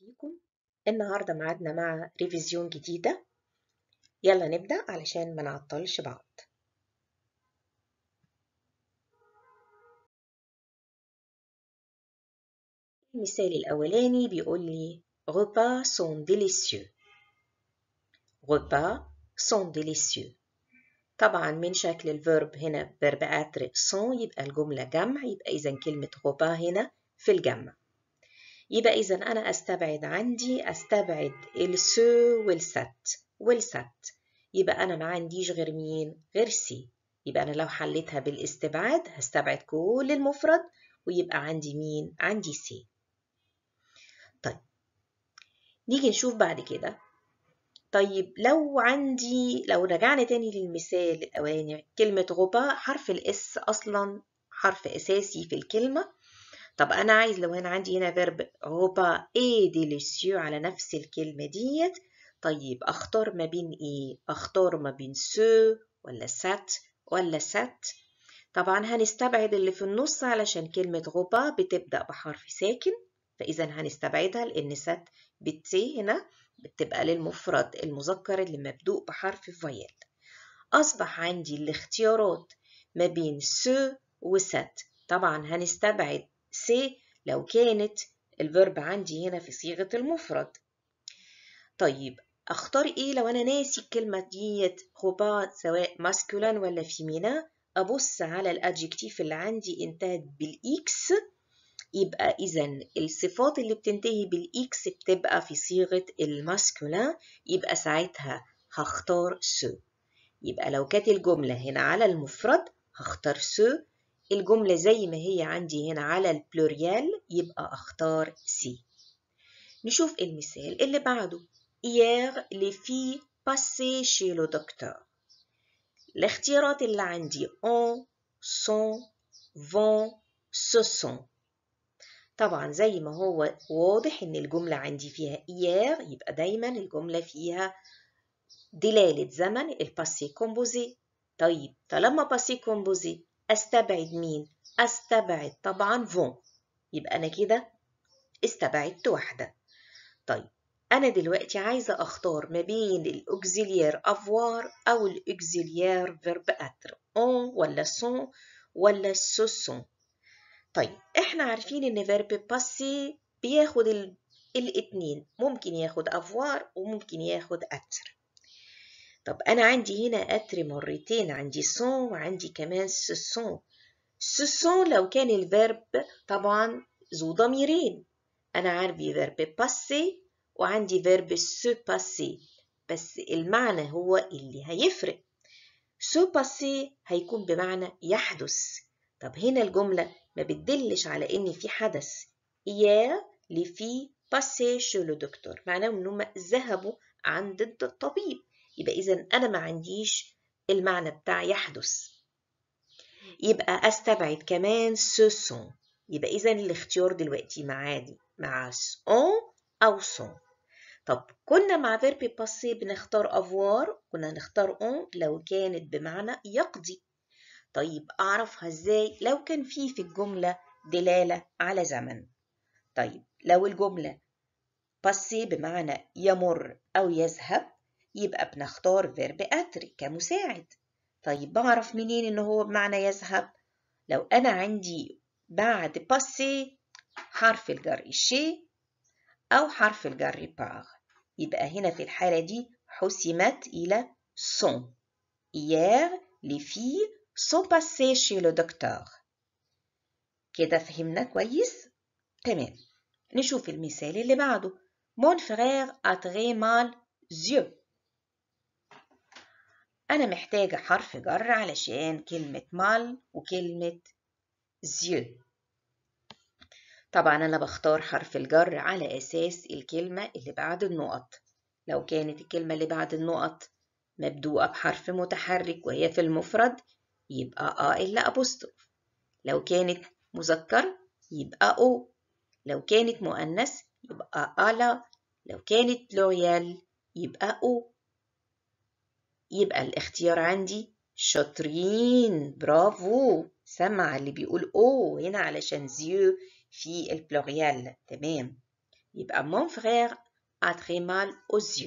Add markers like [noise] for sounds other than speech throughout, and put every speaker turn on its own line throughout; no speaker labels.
بيكم النهاردة معادنا مع ريفيزيون جديدة يلا نبدأ علشان ما نعطلش بعض المثال الأولاني بيقول لي repas sont délicieux repas sont délicieux طبعا من شكل الفيرب هنا فيرب اتر سون يبقى الجملة جمع يبقى إذا كلمة غبا هنا في الجمع يبقى إذا أنا أستبعد عندي أستبعد السو والست والست يبقى أنا ما عنديش غير مين غير سي يبقى أنا لو حليتها بالاستبعاد هستبعد كل المفرد ويبقى عندي مين عندي سي طيب نيجي نشوف بعد كده طيب لو عندي لو رجعنا تاني للمثال الأولاني كلمة غبا حرف الإس أصلا حرف أساسي في الكلمة طب أنا عايز لو هنا عندي هنا فيرب غوبا إيه ديليسيو على نفس الكلمة ديت طيب أختار ما بين إيه؟ أختار ما بين سو ولا سات ولا سات طبعا هنستبعد اللي في النص علشان كلمة غوبا بتبدأ بحرف ساكن فإذا هنستبعدها لأن سات بتسي هنا بتبقى للمفرد المذكر اللي مبدوء بحرف فيال أصبح عندي الاختيارات ما بين سو وسات طبعا هنستبعد سي لو كانت الفيرب عندي هنا في صيغة المفرد طيب اختار ايه لو انا ناسي الكلمة ديت خبا سواء ماسكولان ولا فيمينا ابص على الادجكتيف اللي عندي انتهت بالاكس يبقى اذا الصفات اللي بتنتهي بالاكس بتبقى في صيغة الماسكولان يبقى ساعتها هختار سو يبقى لو كانت الجملة هنا على المفرد هختار سو الجملة زي ما هي عندي هنا على البلوريال يبقى أختار سي نشوف المثال اللي بعده hier les passé chez le docteur الاختيارات اللي عندي on, son, vont, se sont طبعا زي ما هو واضح ان الجملة عندي فيها hier يبقى دايما الجملة فيها دلالة زمن الباسي كومبوزي طيب طالما باسي كومبوزي أستبعد مين؟ أستبعد طبعا فون يبقى أنا كده استبعدت واحدة طيب أنا دلوقتي عايزة أختار ما بين الأوكزيليير أفوار أو الأوكزيليير فيرب أتر أون ولا سون ولا سوسون طيب إحنا عارفين إن فيرب باسي بياخد الاتنين ممكن ياخد أفوار وممكن ياخد أتر طب أنا عندي هنا أتر مرتين عندي سون وعندي كمان سسون سسون لو كان الفيرب طبعا ذو ضميرين أنا عندي فيرب باسي وعندي فيرب سو باسي بس المعنى هو اللي هيفرق سو باسي هيكون بمعنى يحدث طب هنا الجملة ما بتدلش على إن في حدث يا اللي فيه باسي شو لو دكتور معناه إن هم ذهبوا عند الطبيب يبقى إذا أنا ما عنديش المعنى بتاع يحدث يبقى أستبعد كمان سوسون يبقى إذا الاختيار دلوقتي مع دي مع سون أو سون طب كنا مع فيربي باسي بنختار افوار كنا نختار اون لو كانت بمعنى يقضي طيب اعرفها ازاي لو كان في في الجملة دلالة على زمن طيب لو الجملة باسي بمعنى يمر او يذهب يبقى بنختار فيرب أتري كمساعد طيب بعرف منين إن هو بمعنى يذهب لو أنا عندي بعد باسي حرف الجر الشي أو حرف الجر باغ يبقى هنا في الحالة دي حسمت إلى سون Hier, لفي سون باسي شي chez كده فهمنا كويس؟ تمام. نشوف المثال اللي بعده. مون فرير أتغي مال زيو أنا محتاجة حرف جر علشان كلمة مال وكلمة زيو طبعا أنا بختار حرف الجر على أساس الكلمة اللي بعد النقط لو كانت الكلمة اللي بعد النقط مبدوءة بحرف متحرك وهي في المفرد يبقى آ إلا أبوستوف لو كانت مذكر يبقى أو لو كانت مؤنث يبقى ألا لو كانت لويال يبقى أو يبقى الاختيار عندي شاطرين برافو سمع اللي بيقول او هنا علشان زيو في البلوريال تمام يبقى مون فرير a très mal aux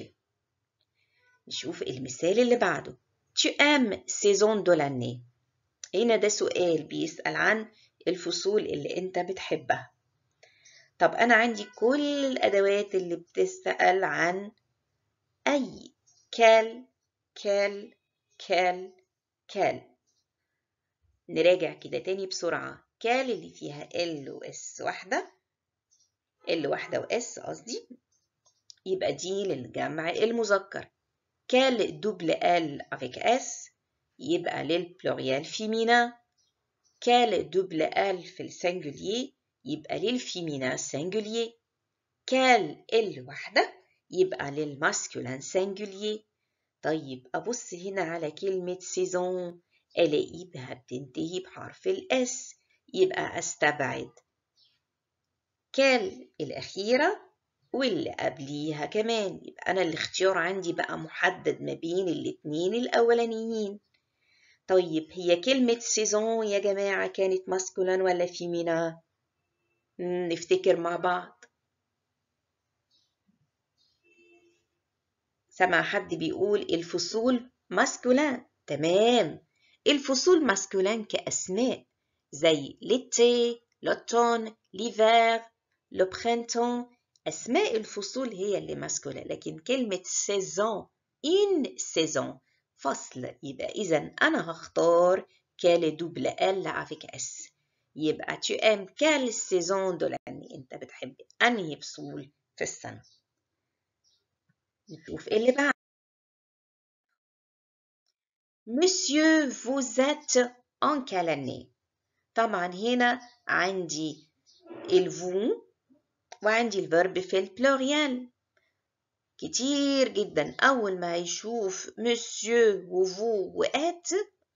نشوف المثال اللي بعده tu aimes saison de l'année هنا ده سؤال بيسأل عن الفصول اللي انت بتحبها طب انا عندي كل الادوات اللي بتسأل عن اي كال كال كال كال نراجع كده تاني بسرعة كال اللي فيها ال واس واحدة ال واحدة واس قصدي يبقى دي للجمع المذكر كال دوبل ال افيك اس يبقى للبلوريال فيمينا كال دوبل ال في السنجوليي يبقى للفيمينا سنجوليي كال ال واحدة يبقى للماسكولان سنجوليي طيب أبص هنا على كلمة سيزون ألاقي بها بتنتهي بحرف الإس يبقى أستبعد كال الأخيرة واللي قبليها كمان يبقى أنا الاختيار عندي بقى محدد ما بين الاتنين الأولانيين طيب هي كلمة سيزون يا جماعة كانت ماسكولان ولا فيمينا نفتكر مع بعض سمع حد بيقول الفصول ماسكولان تمام الفصول ماسكولان كأسماء زي لتي لوتون ليفير لو برينتون أسماء الفصول هي اللي ماسكولة لكن كلمة سيزون إن سيزون فصل يبقى إذا أنا هختار كال دوبل ال عافيك اس يبقى تو ام quelle saison de انت بتحب انهي فصول في السنه نشوف إيه اللي بعد مسيو فو êtes en كالاني طبعا هنا عندي الفو وعندي الفرب في البلوريال كتير جدا أول ما هيشوف مسيو وفو وات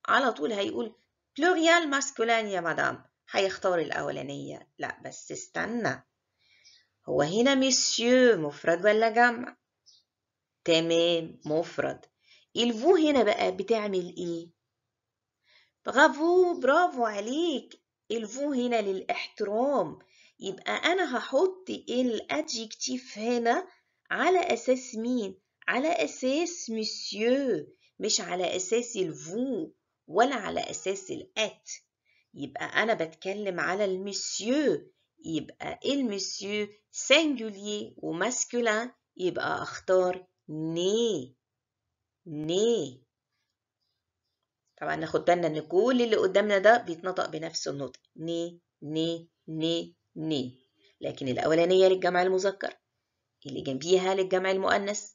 على طول هيقول بلوريال ماسكولان يا مدام هيختار الأولانية لا بس استنى هو هنا مسيو مفرد ولا جمع تمام مفرد الفو هنا بقى بتعمل ايه برافو برافو عليك الفو هنا للاحترام يبقى انا هحط الادجكتيف هنا على اساس مين على اساس مسيو مش على اساس الفو ولا على اساس الات يبقى انا بتكلم على المسيو يبقى المسيو سنجولي وماسكولان يبقى اختار ني ني طبعا ناخد بالنا ان كل اللي قدامنا ده بيتنطق بنفس النطق ني ني ني ني لكن الاولانيه للجمع المذكر اللي جنبيها للجمع المؤنث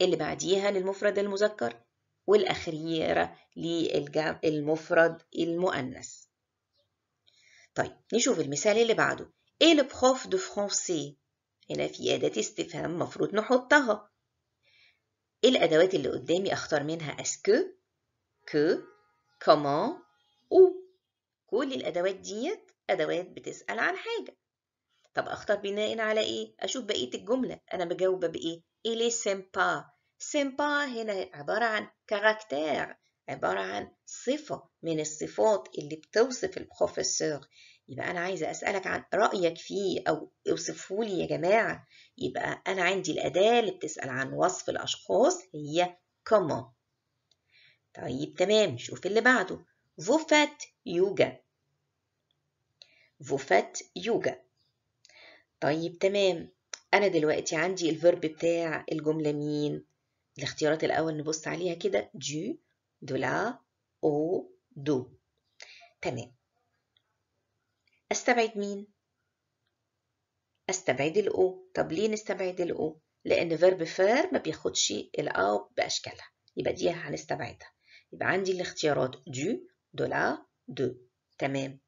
اللي بعديها للمفرد المذكر والاخيره للجمع المفرد المؤنث طيب نشوف المثال اللي بعده ايه البروف دو فرونسي هنا في اداه استفهام مفروض نحطها ايه الادوات اللي قدامي اختار منها اسكو كو كومان او كل الادوات ديت ادوات بتسال عن حاجه طب اختار بناء على ايه اشوف بقيه الجمله انا بجاوبة بايه إلي سيمبا سيمبا هنا عبارة عن كاركتير عبارة عن صفة من الصفات اللي بتوصف البروفيسور يبقى أنا عايزة أسألك عن رأيك فيه أو اوصفه لي يا جماعة يبقى أنا عندي الأداة اللي بتسأل عن وصف الأشخاص هي كما طيب تمام شوف اللي بعده فوفات يوجا فوفات يوجا طيب تمام أنا دلوقتي عندي الفيرب بتاع الجملة مين الاختيارات الأول نبص عليها كده دو دولا أو دو تمام أستبعد مين؟ أستبعد الأو طب ليه نستبعد الأو؟ لأن فيرب فير ما بياخدش الأو بأشكالها يبقى دي هنستبعدها يبقى عندي الاختيارات دو دولا دو تمام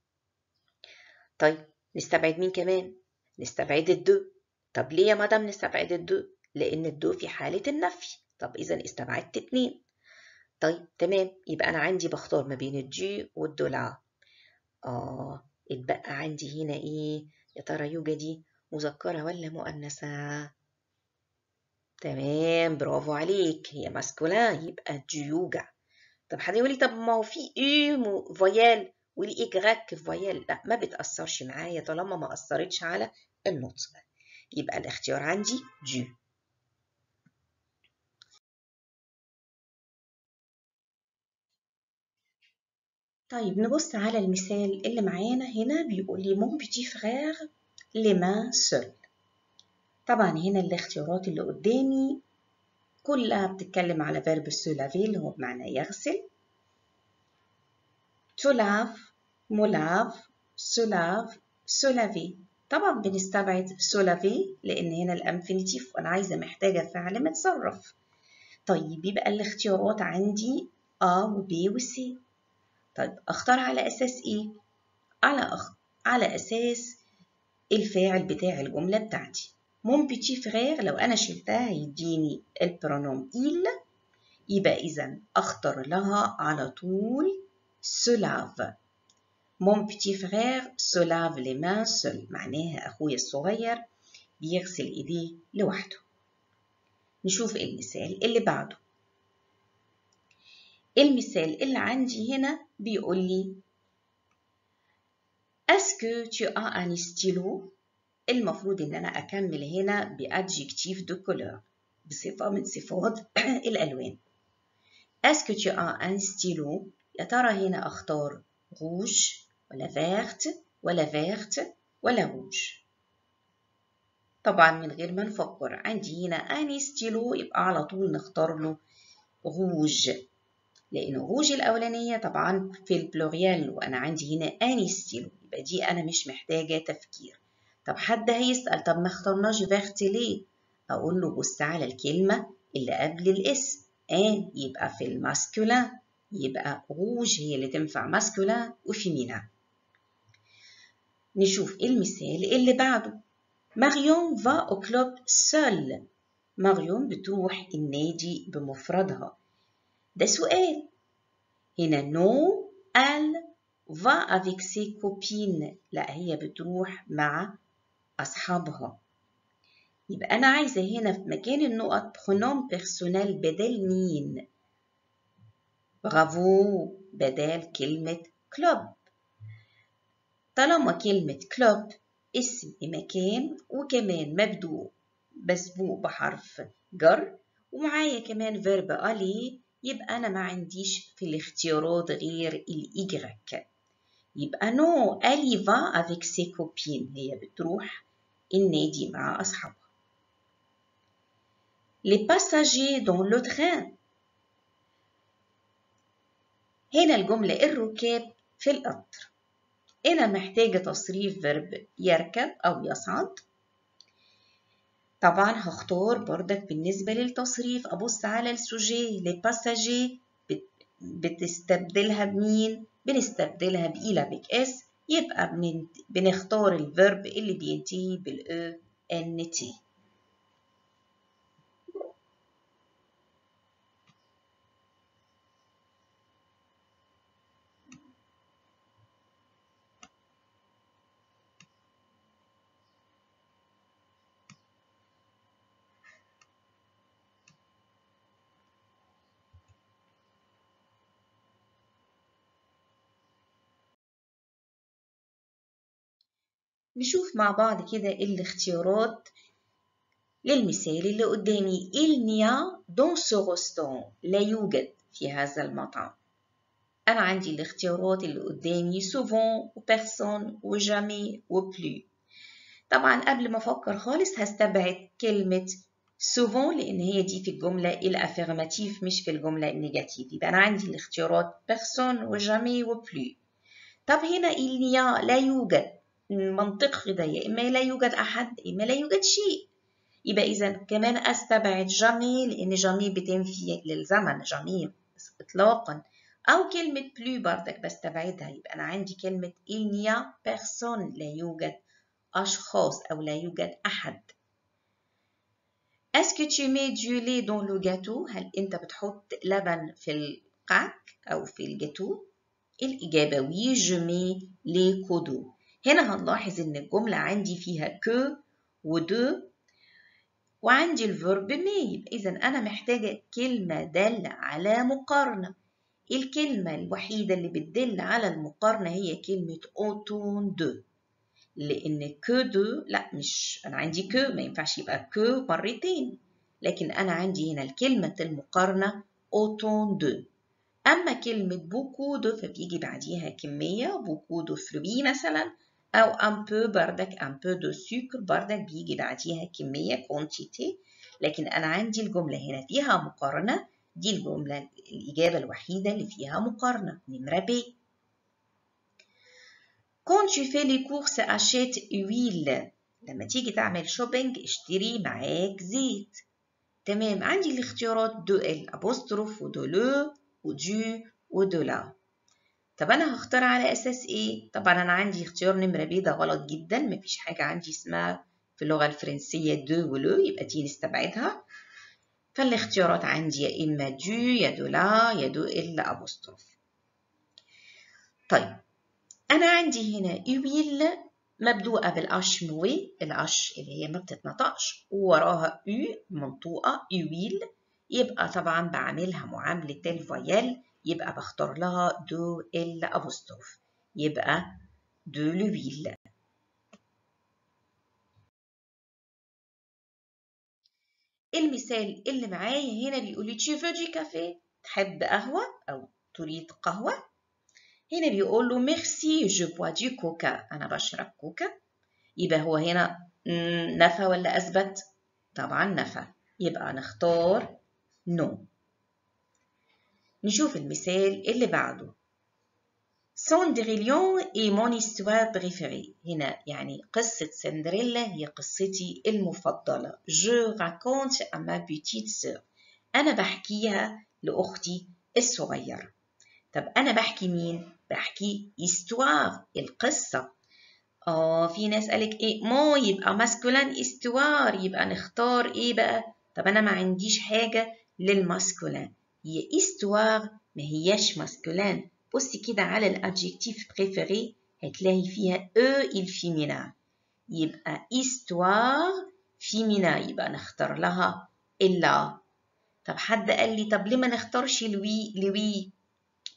طيب نستبعد مين كمان؟ نستبعد الدو طب ليه يا مدام نستبعد الدو؟ لأن الدو في حالة النفي طب إذا استبعدت اتنين طيب تمام يبقى أنا عندي بختار ما بين الدو والدولا آه اتبقى عندي هنا ايه يا ترى يوجا دي مذكرة ولا مؤنثة تمام برافو عليك هي ماسكولا يبقى ديوجا طب حد يقولي طب ما هو في ايه فيال والايه غاك فيال لا ما بتأثرش معايا طالما ما أثرتش على النطق يبقى الاختيار عندي ديو طيب نبص على المثال اللي معانا هنا بيقول لي مون بيتي فرير لي مان سول طبعا هنا الاختيارات اللي قدامي كلها بتتكلم على فيرب سولافي اللي هو بمعنى يغسل تو لاف مولاف سولاف سولافي طبعا بنستبعد سولافي لان هنا الانفينيتيف وانا عايزه محتاجه فعل متصرف طيب يبقى الاختيارات عندي ا و ب و C طيب اختار على اساس ايه على أخ... على اساس الفاعل بتاع الجمله بتاعتي مون بيتي فغير لو انا شلتها هيديني البرونوم il يبقى اذا اختار لها على طول سولاف مون mon petit frère لي مان les mains معناها اخويا الصغير بيغسل ايديه لوحده نشوف المثال اللي بعده المثال اللي عندي هنا بيقول لي اسكو tu as un stylo المفروض ان انا اكمل هنا بادجكتيف دو كولور بصفه من صفات [clears throat] الالوان اسكو tu as un stylo يا ترى هنا اختار روج ولا فيرت ولا فيرت ولا روج طبعا من غير ما نفكر عندي هنا اني ستيلو يبقى على طول نختار له غوج لأن روجي الأولانية طبعا في البلوريال وأنا عندي هنا أني ستيلو يبقى دي أنا مش محتاجة تفكير طب حد هيسأل طب ما اخترناش فيرت ليه؟ أقول له بص على الكلمة اللي قبل الاسم آن يبقى في الماسكولان يبقى روج هي اللي تنفع ماسكولان وفيمينا نشوف المثال اللي بعده ماريون فا او كلوب سول ماريون بتروح النادي بمفردها ده سؤال هنا نو ال va avec ses copines لا هي بتروح مع أصحابها يبقى أنا عايزة هنا في مكان النقط pronom بيرسونال بدل مين برافو بدل كلمة كلوب طالما كلمة كلوب اسم مكان وكمان مبدوء مسبوق بحرف جر ومعايا كمان فيرب ألي يبقى أنا ما عنديش في الاختيارات غير الإجرك يبقى نو ألي فا أفيك سي كوبين هي بتروح النادي مع أصحابها لي باساجي دون لو تران هنا الجملة الركاب في القطر أنا محتاجة تصريف فيرب يركب أو يصعد طبعا هختار بردك بالنسبة للتصريف أبص على السوجي لباساجي بتستبدلها بمين؟ بنستبدلها بإيلا بك اس يبقى بنختار الفيرب اللي بينتهي بالأ آه، ان تي نشوف مع بعض كده الاختيارات للمثال اللي قدامي il n'y a dans ce restaurant لا يوجد في هذا المطعم أنا عندي الاختيارات اللي قدامي souvent و personne و jamais و plus طبعا قبل ما أفكر خالص هستبعد كلمة souvent لأن هي دي في الجملة الأفيرماتيف مش في الجملة النيجاتيف يبقى أنا عندي الاختيارات personne و jamais و plus طب هنا il n'y a لا يوجد المنطق في ده يا إما لا يوجد أحد يا إما لا يوجد شيء يبقى إذا كمان أستبعد جامي لأن جامي بتنفي للزمن جامي إطلاقا أو كلمة بلو بردك بستبعدها يبقى أنا عندي كلمة إنيا بيرسون لا يوجد أشخاص أو لا يوجد أحد Est-ce que tu mets du lait dans le gâteau هل أنت بتحط لبن في القعك أو في الجاتو الإجابة وي جو مي لي كودو هنا هنلاحظ إن الجملة عندي فيها كو ودو وعندي الفيرب مي إذا أنا محتاجة كلمة دالة على مقارنة الكلمة الوحيدة اللي بتدل على المقارنة هي كلمة أوتون دو لأن كو دو لا مش أنا عندي كو ما ينفعش يبقى كو مرتين لكن أنا عندي هنا الكلمة المقارنة أوتون دو أما كلمة بوكو دو فبيجي بعديها كمية بوكو دو فلوي مثلا أو ان بو بردك ان بو دو سكر بردك بيجي بعديها كمية كونتيتي لكن أنا عندي الجملة هنا فيها مقارنة دي الجملة الإجابة الوحيدة اللي فيها مقارنة نمرة ب كون تو في لي كورس أشيت ويل لما تيجي تعمل شوبينج اشتري معاك زيت تمام عندي الاختيارات دو ال أبوستروف ودو لو ودو ودو لا طب انا هختار على اساس ايه طبعا انا عندي اختيار نمره ب ده غلط جدا مفيش حاجه عندي اسمها في اللغه الفرنسيه دو ولو يبقى دي نستبعدها فالاختيارات عندي يا اما دو يا دو لا يا دو الا ابوستروف طيب انا عندي هنا ايويل مبدوءه بالاش موي الاش اللي هي ما بتتنطقش ووراها او منطوقه اويل يبقى طبعا بعملها معامله الفويال يبقى بختار لها دو ال أبوستوف يبقى دو لويل المثال اللي معايا هنا بيقول لي دي كافيه تحب قهوة أو تريد قهوة هنا بيقول له ميرسي جو بوا دي كوكا أنا بشرب كوكا يبقى هو هنا نفى ولا أثبت طبعا نفى يبقى نختار نو no. نشوف المثال اللي بعده سندريليون اي مون استوار بريفيري هنا يعني قصة سندريلا هي قصتي المفضلة جو راكونت اما بيتيت سور أنا بحكيها لأختي الصغيرة طب أنا بحكي مين؟ بحكي استوار القصة آه في ناس قالك إيه مو يبقى ماسكولان استوار يبقى نختار إيه بقى؟ طب أنا ما عنديش حاجة للماسكولان هي histoire ما هياش masculine بصي كده على الادجكتيف بريفري هتلاقي فيها او e الفيمينا يبقى histoire فيمينا يبقى نختار لها إلا طب حد قال لي طب ليه ما نختارش لوي لوي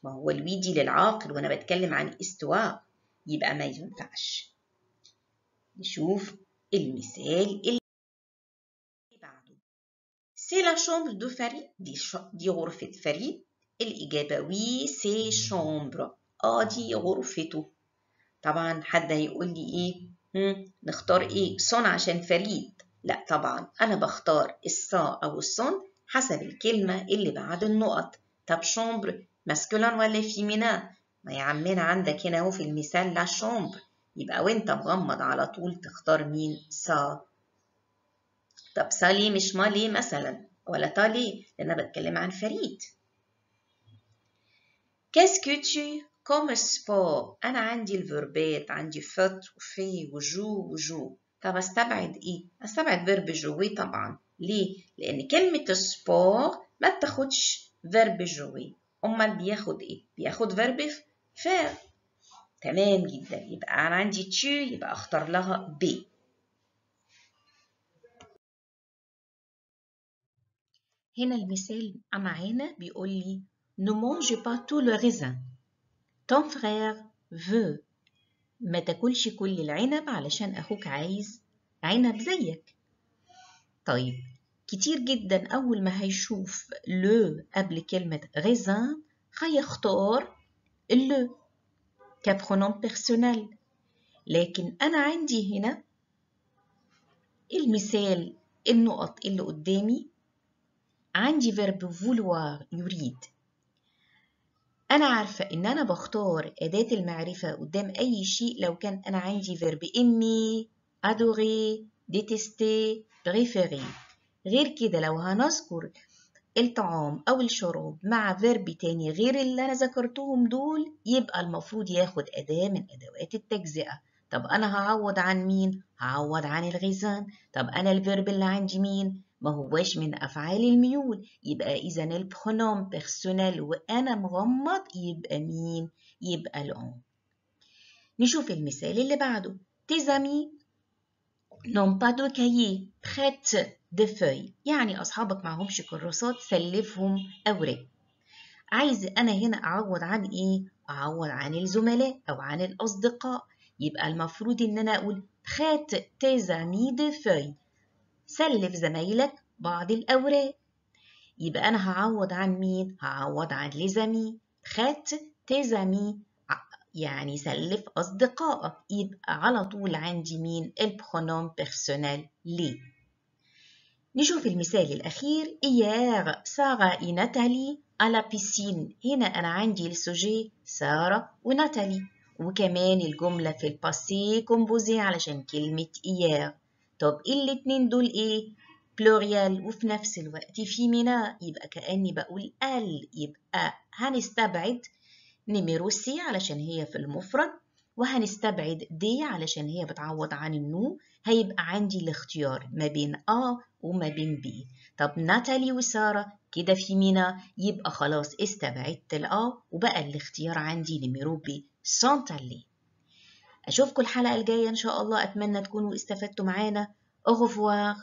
ما هو لوي دي للعاقل وانا بتكلم عن استواء يبقى ما ينفعش نشوف المثال سي لا شومبر دو فريد دي, دي غرفة فريد الإجابة وي سي شومبر اه دي غرفته طبعا حد هيقول لي ايه هم؟ نختار ايه سون عشان فريد لا طبعا انا بختار الصا او السون حسب الكلمة اللي بعد النقط طب شومبر ماسكولان ولا فيمينا ما يا عمنا عندك هنا اهو في المثال لا شومبر يبقى وانت مغمض على طول تختار مين سا طب صالي مش مالي مثلا ولا طالي لأن أنا بتكلم عن فريد كاسكو tu كوم سبور أنا عندي الفربات عندي فت وفي وجو وجو طب استبعد إيه؟ استبعد فيرب جوي طبعا ليه؟ لأن كلمة سبور ما بتاخدش فيرب جوي أمال بياخد إيه؟ بياخد فيرب فير تمام جدا يبقى أنا عندي تشو يبقى أختار لها بي هنا المثال معانا بيقول لي Ne mange pas tout le raisin. Ton frère veut. ما تاكلش كل العنب علشان أخوك عايز عنب زيك. طيب كتير جدا أول ما هيشوف لو قبل كلمة غيزان هيختار اللو كبرونوم بيرسونال لكن أنا عندي هنا المثال النقط اللي قدامي عندي فيرب فولوار يريد أنا عارفة إن أنا بختار أداة المعرفة قدام أي شيء لو كان أنا عندي فيرب إمي أدوري ديتستي بريفيري غير كده لو هنذكر الطعام أو الشراب مع فيرب تاني غير اللي أنا ذكرتهم دول يبقى المفروض ياخد أداة من أدوات التجزئة طب أنا هعوض عن مين؟ هعوض عن الغيزان طب أنا الفيرب اللي عندي مين؟ ما هواش من أفعال الميول يبقى إذا البرونوم بيرسونيل وأنا مغمض يبقى مين؟ يبقى الأون نشوف المثال اللي بعده تيزامي amis با دو كايي cahier traite يعني أصحابك معهمش كراسات سلفهم أوراق عايز أنا هنا أعوض عن إيه؟ أعوض عن الزملاء أو عن الأصدقاء يبقى المفروض إن أنا أقول خات تيزامي دي de سلف زمايلك بعض الأوراق يبقى أنا هعوض عن مين؟ هعوض عن لزمي خات تزمي يعني سلف أصدقائك يبقى على طول عندي مين؟ البخنوم بيرسونيل لي نشوف المثال الأخير إياغ سارة ناتالي على بيسين هنا أنا عندي السوجي سارة وناتالي وكمان الجملة في الباسي كومبوزي علشان كلمة إياغ طب إيه الاتنين دول ايه بلوريال وفي نفس الوقت فيمينا يبقى كأني بقول ال يبقى هنستبعد نميرو سي علشان هي في المفرد وهنستبعد دي علشان هي بتعوض عن النو هيبقى عندي الاختيار ما بين اه وما بين بي طب ناتالي وسارة كده في مينا يبقى خلاص استبعدت الآ وبقى الاختيار عندي نميرو بي سانتالي أشوفكم الحلقة الجاية إن شاء الله أتمنى تكونوا استفدتوا معانا أوغفواغ